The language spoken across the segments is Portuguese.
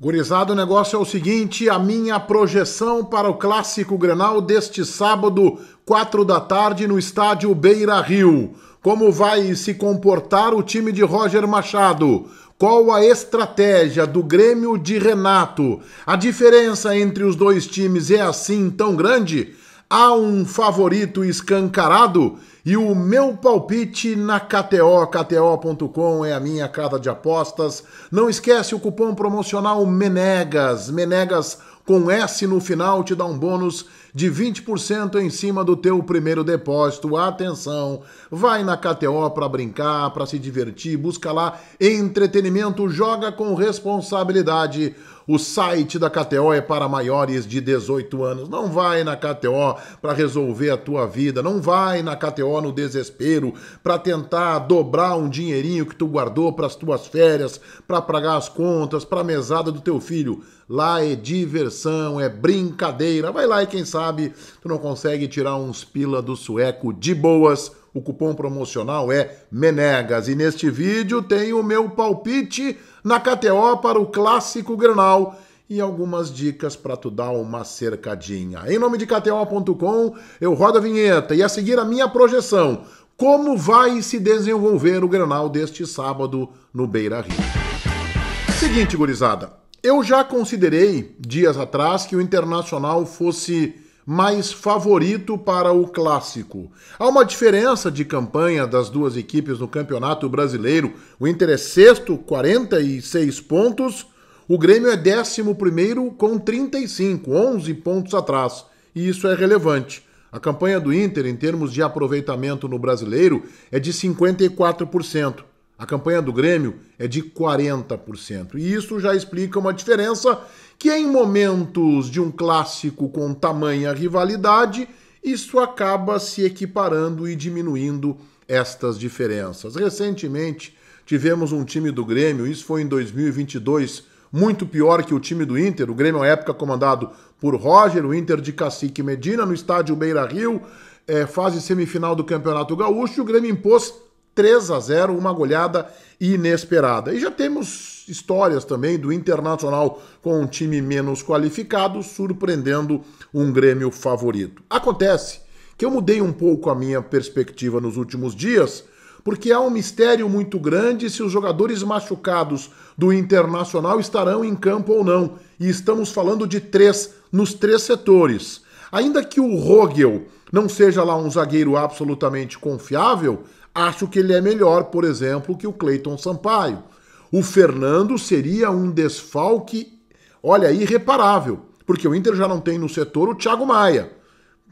Gurizado, o negócio é o seguinte: a minha projeção para o clássico Grenal deste sábado, 4 da tarde, no estádio Beira Rio. Como vai se comportar o time de Roger Machado? Qual a estratégia do Grêmio de Renato? A diferença entre os dois times é assim tão grande? Há um favorito escancarado? E o meu palpite na KTO, KTO.com é a minha casa de apostas. Não esquece o cupom promocional Menegas. Menegas com S no final te dá um bônus de 20% em cima do teu primeiro depósito. Atenção, vai na KTO para brincar, para se divertir, busca lá entretenimento, joga com responsabilidade. O site da KTO é para maiores de 18 anos. Não vai na KTO para resolver a tua vida, não vai na KTO BO no desespero, para tentar dobrar um dinheirinho que tu guardou para as tuas férias, para pagar as contas, para a mesada do teu filho. Lá é diversão, é brincadeira. Vai lá e quem sabe tu não consegue tirar uns pila do sueco de boas. O cupom promocional é Menegas. E neste vídeo tem o meu palpite na KTO para o clássico Grenal e algumas dicas para tu dar uma cercadinha. Em nome de KTO.com, eu rodo a vinheta e a seguir a minha projeção. Como vai se desenvolver o Granal deste sábado no Beira Rio? Seguinte, gurizada, eu já considerei dias atrás que o Internacional fosse mais favorito para o clássico. Há uma diferença de campanha das duas equipes no Campeonato Brasileiro. O Inter é sexto, 46 pontos. O Grêmio é 11 com 35, 11 pontos atrás, e isso é relevante. A campanha do Inter, em termos de aproveitamento no brasileiro, é de 54%. A campanha do Grêmio é de 40%. E isso já explica uma diferença que, em momentos de um clássico com tamanha rivalidade, isso acaba se equiparando e diminuindo estas diferenças. Recentemente, tivemos um time do Grêmio, isso foi em 2022, muito pior que o time do Inter. O Grêmio, à época, comandado por Roger, o Inter de Cacique Medina, no estádio Beira Rio, é, fase semifinal do Campeonato Gaúcho. O Grêmio impôs 3 a 0, uma goleada inesperada. E já temos histórias também do Internacional com um time menos qualificado, surpreendendo um Grêmio favorito. Acontece que eu mudei um pouco a minha perspectiva nos últimos dias porque há um mistério muito grande se os jogadores machucados do Internacional estarão em campo ou não. E estamos falando de três, nos três setores. Ainda que o Rogel não seja lá um zagueiro absolutamente confiável, acho que ele é melhor, por exemplo, que o Cleiton Sampaio. O Fernando seria um desfalque, olha, irreparável, porque o Inter já não tem no setor o Thiago Maia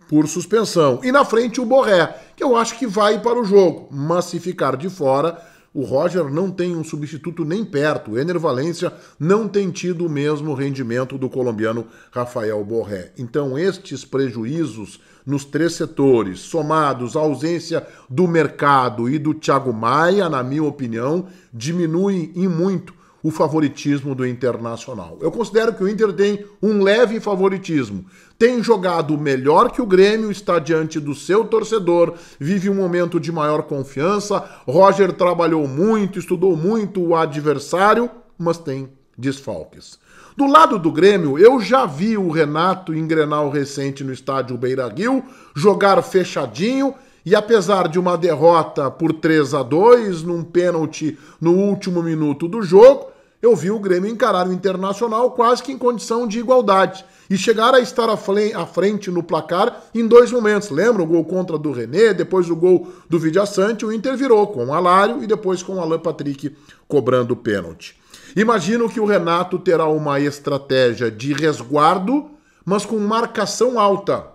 por suspensão. E na frente o Borré, que eu acho que vai para o jogo, mas se ficar de fora, o Roger não tem um substituto nem perto. O Ener Valencia não tem tido o mesmo rendimento do colombiano Rafael Borré. Então, estes prejuízos nos três setores, somados à ausência do mercado e do Thiago Maia, na minha opinião, diminuem em muito o favoritismo do Internacional. Eu considero que o Inter tem um leve favoritismo. Tem jogado melhor que o Grêmio, está diante do seu torcedor, vive um momento de maior confiança. Roger trabalhou muito, estudou muito o adversário, mas tem desfalques. Do lado do Grêmio, eu já vi o Renato engrenar o recente no estádio Beira Rio, jogar fechadinho e apesar de uma derrota por 3 a 2 num pênalti no último minuto do jogo, eu vi o Grêmio encarar o Internacional quase que em condição de igualdade e chegar a estar à frente no placar em dois momentos. Lembra o gol contra do René, depois o gol do Vidiaçante, o Inter virou com o Alário e depois com o Alan Patrick cobrando o pênalti. Imagino que o Renato terá uma estratégia de resguardo, mas com marcação alta.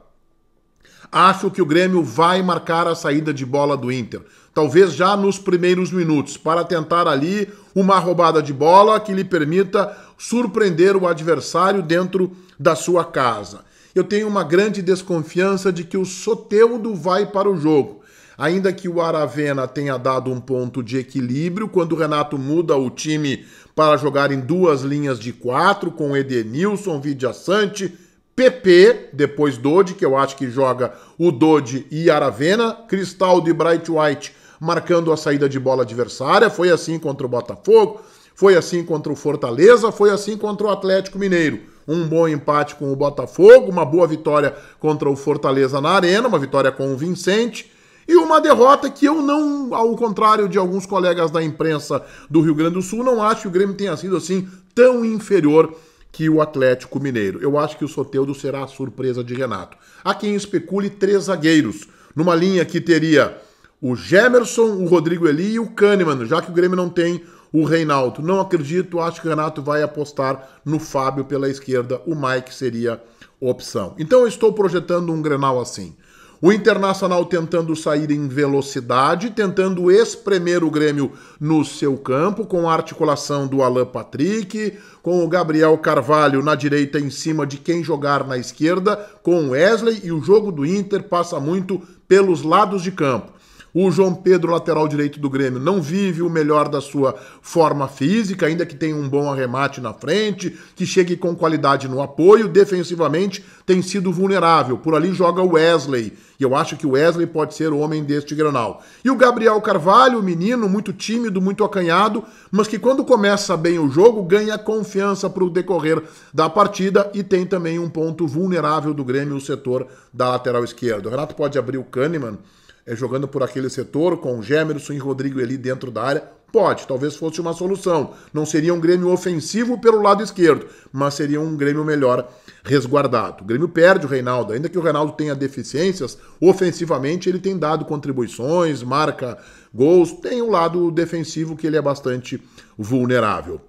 Acho que o Grêmio vai marcar a saída de bola do Inter talvez já nos primeiros minutos, para tentar ali uma roubada de bola que lhe permita surpreender o adversário dentro da sua casa. Eu tenho uma grande desconfiança de que o Soteudo vai para o jogo. Ainda que o Aravena tenha dado um ponto de equilíbrio, quando o Renato muda o time para jogar em duas linhas de quatro, com Edenilson, Vidia Sante, PP, depois Dodge que eu acho que joga o Dodge e Aravena, Cristaldo e Bright White marcando a saída de bola adversária, foi assim contra o Botafogo, foi assim contra o Fortaleza, foi assim contra o Atlético Mineiro. Um bom empate com o Botafogo, uma boa vitória contra o Fortaleza na Arena, uma vitória com o Vincente e uma derrota que eu não, ao contrário de alguns colegas da imprensa do Rio Grande do Sul, não acho que o Grêmio tenha sido assim tão inferior que o Atlético Mineiro. Eu acho que o Soteudo será a surpresa de Renato. Há quem especule três zagueiros, numa linha que teria o Gemerson, o Rodrigo Eli e o Kahneman, já que o Grêmio não tem o Reinaldo. Não acredito, acho que o Renato vai apostar no Fábio pela esquerda, o Mike seria opção. Então eu estou projetando um Grenal assim. O Internacional tentando sair em velocidade, tentando espremer o Grêmio no seu campo, com a articulação do Alan Patrick, com o Gabriel Carvalho na direita em cima de quem jogar na esquerda, com o Wesley e o jogo do Inter passa muito pelos lados de campo. O João Pedro, lateral direito do Grêmio, não vive o melhor da sua forma física, ainda que tenha um bom arremate na frente, que chegue com qualidade no apoio. Defensivamente, tem sido vulnerável. Por ali joga o Wesley. E eu acho que o Wesley pode ser o homem deste granal. E o Gabriel Carvalho, menino muito tímido, muito acanhado, mas que quando começa bem o jogo, ganha confiança para o decorrer da partida e tem também um ponto vulnerável do Grêmio, o setor da lateral esquerda. O Renato pode abrir o Kahneman é, jogando por aquele setor, com o Gemerson e Rodrigo ali dentro da área. Pode, talvez fosse uma solução. Não seria um Grêmio ofensivo pelo lado esquerdo, mas seria um Grêmio melhor resguardado. O Grêmio perde o Reinaldo, ainda que o Reinaldo tenha deficiências, ofensivamente ele tem dado contribuições, marca gols, tem o um lado defensivo que ele é bastante vulnerável.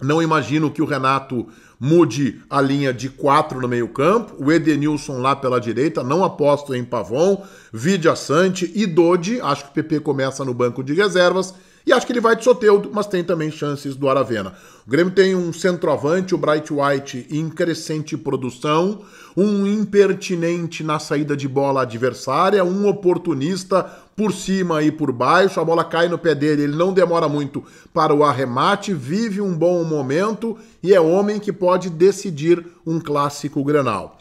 Não imagino que o Renato mude a linha de quatro no meio-campo. O Edenilson lá pela direita, não aposto em Pavon, Vidia Sante e Dodi. Acho que o PP começa no banco de reservas. E acho que ele vai de Soteudo, mas tem também chances do Aravena. O Grêmio tem um centroavante, o Bright White, em crescente produção, um impertinente na saída de bola adversária, um oportunista por cima e por baixo, a bola cai no pé dele, ele não demora muito para o arremate, vive um bom momento e é homem que pode decidir um clássico Grenal.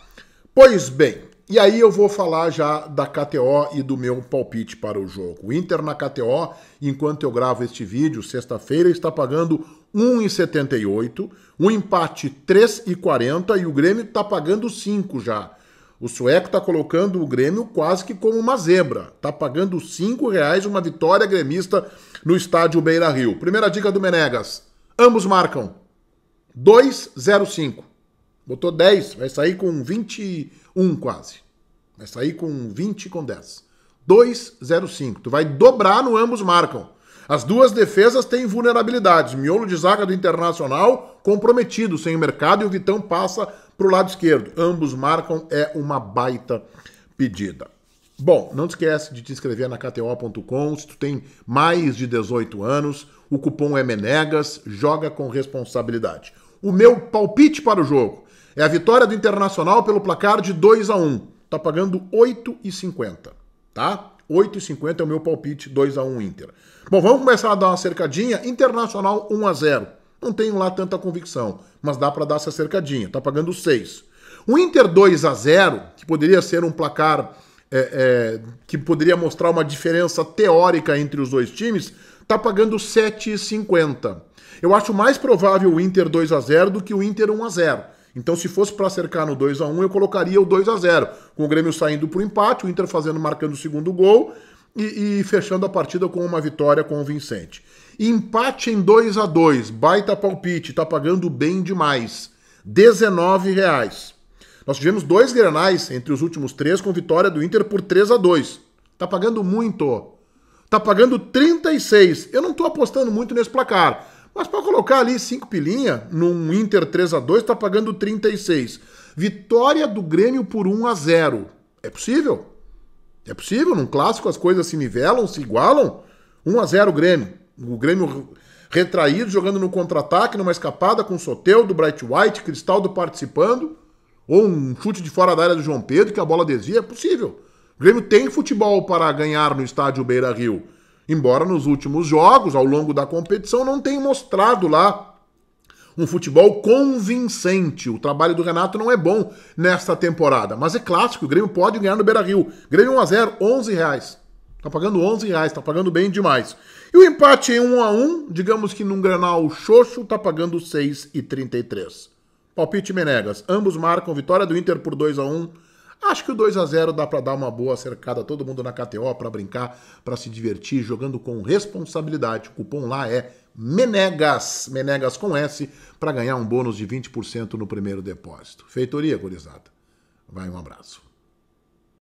Pois bem, e aí eu vou falar já da KTO e do meu palpite para o jogo. O Inter na KTO, enquanto eu gravo este vídeo, sexta-feira, está pagando 1,78, o um empate 3,40 e o Grêmio está pagando 5 já. O sueco está colocando o Grêmio quase que como uma zebra. Está pagando R$ reais uma vitória gremista no estádio Beira Rio. Primeira dica do Menegas. Ambos marcam. 2,05. Botou 10, vai sair com 20, um quase. Vai sair com 20 com 10. 2,05. Tu vai dobrar no ambos marcam. As duas defesas têm vulnerabilidades. Miolo de zaga do Internacional comprometido sem o mercado e o Vitão passa para o lado esquerdo. Ambos marcam, é uma baita pedida. Bom, não esquece de te inscrever na KTO.com se tu tem mais de 18 anos. O cupom é Menegas, joga com responsabilidade. O meu palpite para o jogo é a vitória do Internacional pelo placar de 2 a 1 Tá pagando 8,50, tá? 8,50 é o meu palpite, 2 a 1 Inter. Bom, vamos começar a dar uma cercadinha. Internacional 1 a 0 Não tenho lá tanta convicção, mas dá para dar essa cercadinha. Tá pagando 6. O Inter 2 a 0 que poderia ser um placar é, é, que poderia mostrar uma diferença teórica entre os dois times, tá pagando 7,50. Eu acho mais provável o Inter 2 a 0 do que o Inter 1 a 0 então, se fosse para acercar no 2 a 1 eu colocaria o 2 a 0 com o Grêmio saindo para o empate, o Inter fazendo, marcando o segundo gol e, e, fechando a partida com uma vitória convincente. Empate em 2 a 2 baita palpite, tá pagando bem demais. R$19,00. Nós tivemos dois granais entre os últimos três com vitória do Inter por 3 a 2 Tá pagando muito. Tá pagando 36. Eu não tô apostando muito nesse placar. Mas para colocar ali 5 pilinha, num Inter 3 a 2 está pagando 36. Vitória do Grêmio por 1 a 0 É possível? É possível? Num clássico as coisas se nivelam, se igualam. 1 a 0 Grêmio. O Grêmio retraído, jogando no contra-ataque, numa escapada com o Soteu, do Bright White, Cristaldo participando. Ou um chute de fora da área do João Pedro, que a bola desvia. É possível. O Grêmio tem futebol para ganhar no estádio Beira Rio. Embora nos últimos jogos, ao longo da competição, não tenha mostrado lá um futebol convincente. O trabalho do Renato não é bom nesta temporada, mas é clássico, o Grêmio pode ganhar no Beira-Rio. Grêmio 1 a 0, 11 reais. Tá pagando 11 reais, tá pagando bem demais. E o empate em 1 a 1, digamos que num Granal xoxo, tá pagando 6,33. Palpite Menegas, ambos marcam vitória do Inter por 2 a 1 Acho que o 2 a 0 dá para dar uma boa cercada, todo mundo na KTO para brincar, para se divertir, jogando com responsabilidade. O cupom lá é Menegas, Menegas com S, para ganhar um bônus de 20% no primeiro depósito. Feitoria, gurizada. Vai, um abraço.